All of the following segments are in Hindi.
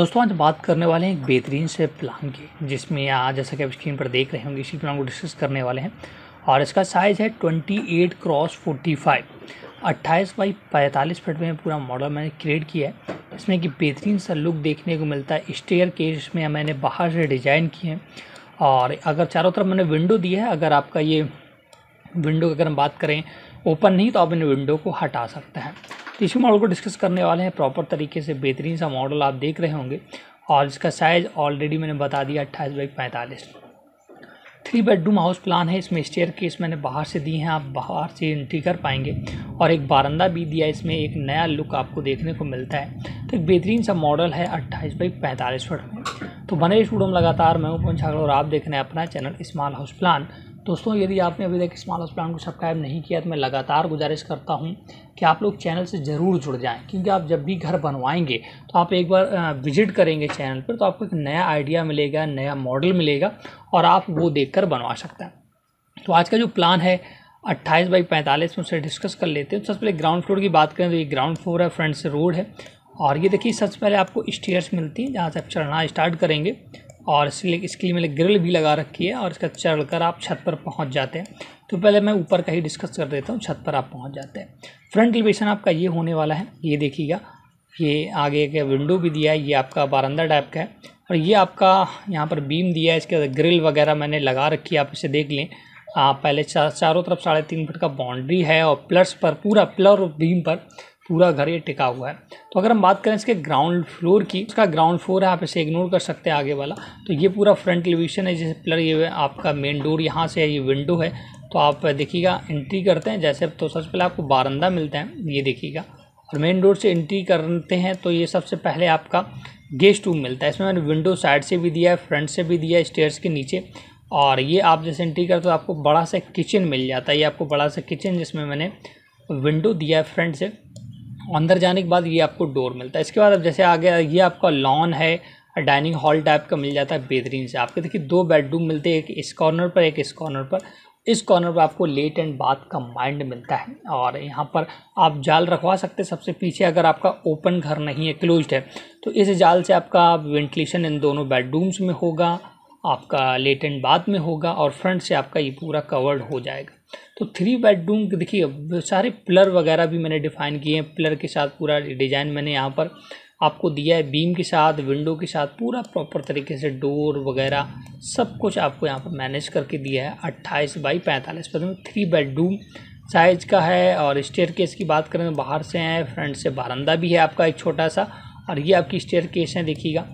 दोस्तों आज बात करने वाले हैं एक बेहतरीन से प्लान की जिसमें आज जैसा कि आप स्क्रीन पर देख रहे होंगे इसी प्लान को डिस्कस करने वाले हैं और इसका साइज़ है 28 क्रॉस 45 अट्ठाईस बाई पैंतालीस फीट में पूरा मॉडल मैंने क्रिएट किया है इसमें कि बेहतरीन सा लुक देखने को मिलता है स्टेयर केस में मैंने बाहर से डिज़ाइन किए हैं और अगर चारों तरफ मैंने विंडो दिया है अगर आपका ये विंडो की अगर हम बात करें ओपन नहीं तो आप इन विंडो को हटा सकते हैं तो इसी मॉडल को डिस्कस करने वाले हैं प्रॉपर तरीके से बेहतरीन सा मॉडल आप देख रहे होंगे और इसका साइज़ ऑलरेडी मैंने बता दिया अट्ठाईस बाई पैंतालीस थ्री बेडरूम हाउस प्लान है इसमें स्टेयर केस मैंने बाहर से दी हैं आप बाहर से एंट्री कर पाएंगे और एक बारंदा भी दिया है इसमें एक नया लुक आपको देखने को मिलता है तो एक बेहतरीन सा मॉडल है अट्ठाईस बाई पैंतालीस फुट तो बने स्टूडियो में लगातार मैं हूँ पंचागर और आप देख रहे हैं अपना चैनल स्मॉल हाउस प्लान दोस्तों यदि आपने अभी तक इस मालस प्लान को सब्सक्राइब नहीं किया तो मैं लगातार गुजारिश करता हूँ कि आप लोग चैनल से ज़रूर जुड़ जाएं क्योंकि आप जब भी घर बनवाएंगे तो आप एक बार विजिट करेंगे चैनल पर तो आपको एक नया आइडिया मिलेगा नया मॉडल मिलेगा और आप वो देख बनवा सकते हैं तो आज का जो प्लान है अट्ठाईस बाई पैंतालीस में उससे डिस्कस कर लेते हैं तो सबसे पहले ग्राउंड फ्लोर की बात करें तो ये ग्राउंड फ्लोर है फ्रंट से रोड है और ये देखिए सबसे पहले आपको स्टेयर्स मिलती हैं जहाँ से आप चढ़ना स्टार्ट करेंगे और इसलिए इसके लिए मैंने ग्रिल भी लगा रखी है और इसका चढ़कर आप छत पर पहुंच जाते हैं तो पहले मैं ऊपर का ही डिस्कस कर देता हूँ छत पर आप पहुंच जाते हैं फ्रंट एलिवेशन आपका ये होने वाला है ये देखिएगा ये आगे का विंडो भी दिया है ये आपका बारंदा टाइप का है और ये आपका यहाँ पर बीम दिया है इसके ग्रिल वगैरह मैंने लगा रखी है आप इसे देख लें आप पहले चा, चारों तरफ साढ़े तीन फुट का बाउंड्री है और प्लस पर पूरा प्लर बीम पर पूरा घर ये टिका हुआ है तो अगर हम बात करें इसके ग्राउंड फ्लोर की इसका ग्राउंड फ्लोर है आप इसे इग्नोर कर सकते हैं आगे वाला तो ये पूरा फ्रंट एलिवेशन है जैसे प्लर ये आपका मेन डोर यहाँ से है ये विंडो है तो आप देखिएगा एंट्री करते हैं जैसे तो सबसे पहले आपको बारंदा मिलता है ये देखिएगा और मेन डोर से एंट्री करते हैं तो ये सबसे पहले आपका गेस्ट रूम मिलता है इसमें मैंने विंडो साइड से भी दिया है फ्रंट से भी दिया है स्टेयर्स के नीचे और ये आप जैसे एंट्री करते हो आपको बड़ा सा किचन मिल जाता है ये आपको बड़ा सा किचन जिसमें मैंने विंडो दिया है फ्रंट से अंदर जाने के बाद ये आपको डोर मिलता है इसके बाद अब जैसे आगे ये आपका लॉन है डाइनिंग हॉल टाइप का मिल जाता है बेहतरीन से आपके देखिए दो बेडरूम मिलते हैं एक इस कॉर्नर पर एक इस कॉर्नर पर इस कॉर्नर पर आपको लेट एंड बाथ का माइंड मिलता है और यहाँ पर आप जाल रखवा सकते हैं सबसे पीछे अगर आपका ओपन घर नहीं है क्लोज है तो इस जाल से आपका वेंटिलेशन इन दोनों बेडरूम्स में होगा आपका लेट एंड बाथ में होगा और फ्रंट से आपका ये पूरा कवर्ड हो जाएगा तो थ्री बेडरूम देखिए सारे पिलर वगैरह भी मैंने डिफ़ाइन किए हैं पिलर के साथ पूरा डिज़ाइन मैंने यहाँ पर आपको दिया है बीम के साथ विंडो के साथ पूरा प्रॉपर तरीके से डोर वगैरह सब कुछ आपको यहाँ पर मैनेज करके दिया है अट्ठाईस बाई पैंतालीस पर थ्री बेडरूम साइज का है और स्टेयर केस की बात करें तो बाहर से है फ्रंट से बारंदा भी है आपका एक छोटा सा और ये आपकी स्टेयर केस है देखिएगा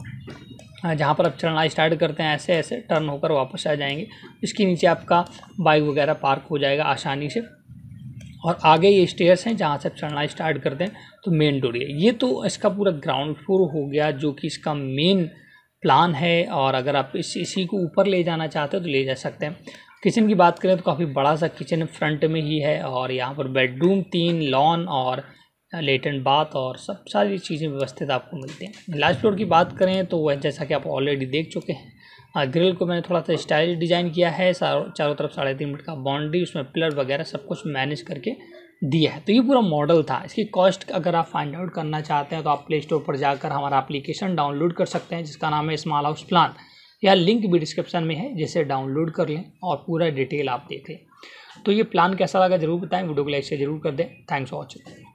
हाँ, जहाँ पर आप चलना स्टार्ट करते हैं ऐसे ऐसे टर्न होकर वापस आ जाएंगे इसके नीचे आपका बाइक वगैरह पार्क हो जाएगा आसानी से और आगे ये स्टेयर्स हैं जहाँ से आप चढ़ना स्टार्ट करते हैं तो मेन डोर है ये तो इसका पूरा ग्राउंड फ्लोर हो गया जो कि इसका मेन प्लान है और अगर आप इस इसी को ऊपर ले जाना चाहते हो तो ले जा सकते हैं किचन की बात करें तो काफ़ी बड़ा सा किचन फ्रंट में ही है और यहाँ पर बेडरूम तीन लॉन और लेटेंट बात और सब सारी चीज़ें व्यवस्थित आपको मिलती हैं लास्ट फ्लोर की बात करें तो वह जैसा कि आप ऑलरेडी देख चुके हैं ग्रिल को मैंने थोड़ा सा स्टाइल डिज़ाइन किया है चारों तरफ साढ़े तीन मिनट का बाउंड्री उसमें पिलर वगैरह सब कुछ मैनेज करके दिया है तो ये पूरा मॉडल था इसकी कॉस्ट अगर आप फाइंड आउट करना चाहते हैं तो आप प्ले स्टोर पर जाकर हमारा एप्लीकेशन डाउनलोड कर सकते हैं जिसका नाम है स्मॉल हाउस प्लान या लिंक भी डिस्क्रिप्शन में है जिसे डाउनलोड कर लें और पूरा डिटेल आप देख लें तो ये प्लान कैसा लगा जरूर बताएं वीडियो को लाइक से जरूर कर दें थैंक्स फॉर वॉचिंग